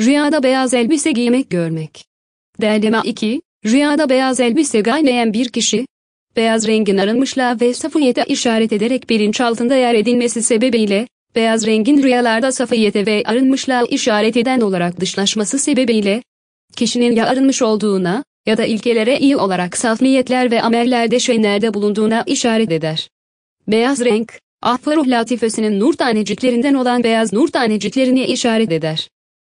Rüyada beyaz elbise giymek görmek. Derleme 2, rüyada beyaz elbise giyen bir kişi, beyaz rengin arınmışlığa ve safiyete işaret ederek bilinçaltında yer edilmesi sebebiyle, beyaz rengin rüyalarda safiyete ve arınmışlığa işaret eden olarak dışlaşması sebebiyle, kişinin ya arınmış olduğuna, ya da ilkelere iyi olarak saf niyetler ve amellerde şenlerde bulunduğuna işaret eder. Beyaz renk, ahfaruh latifesinin nur taneciklerinden olan beyaz nur taneciklerini işaret eder.